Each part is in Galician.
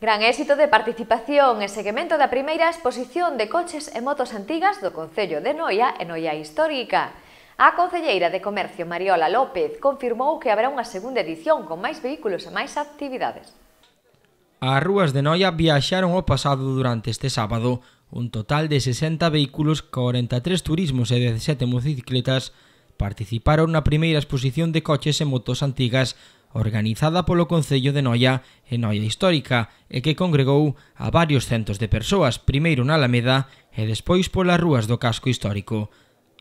Gran éxito de participación e seguimento da primeira exposición de coches e motos antigas do Concello de Noia e Noia Histórica. A Concelleira de Comercio Mariola López confirmou que habrá unha segunda edición con máis vehículos e máis actividades. As rúas de Noia viaxaron o pasado durante este sábado un total de 60 vehículos, 43 turismos e 17 motocicletas participaron na primeira exposición de coches e motos antigas organizada polo Concello de Noia e Noia Histórica e que congregou a varios centos de persoas, primeiro na Alameda e despois polas rúas do casco histórico.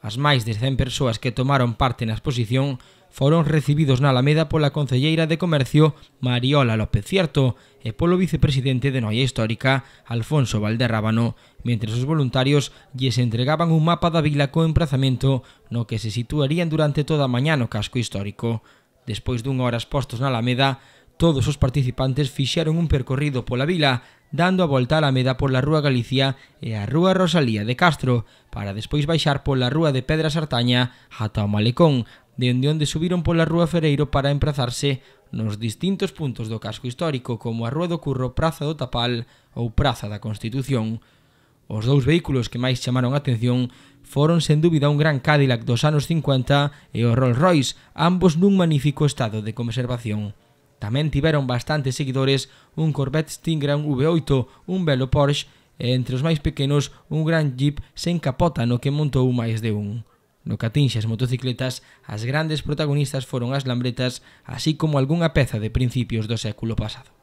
As máis de 100 persoas que tomaron parte na exposición foron recibidos na Alameda pola Concelleira de Comercio Mariola López Cierto e polo vicepresidente de Noia Histórica Alfonso Valderrábano, mentre os voluntarios lles entregaban un mapa da vila co emprazamento no que se situarían durante toda a mañá no casco histórico. Despois dunha hora expostos na Alameda, todos os participantes fixeron un percorrido pola vila, dando a volta a Alameda pola Rúa Galicia e a Rúa Rosalía de Castro, para despois baixar pola Rúa de Pedra Sartaña ata o Malecón, dende onde subiron pola Rúa Fereiro para emprazarse nos distintos puntos do casco histórico como a Rúa do Curro, Praza do Tapal ou Praza da Constitución. Os dous vehículos que máis chamaron a atención foron sen dúbida un gran Cadillac dos anos 50 e o Rolls Royce, ambos nun magnífico estado de conservación. Tamén tiveron bastantes seguidores un Corvette Stingray V8, un belo Porsche e entre os máis pequenos un gran Jeep sen capota no que montou máis de un. No que atinxe as motocicletas, as grandes protagonistas foron as lambretas, así como algunha peza de principios do século pasado.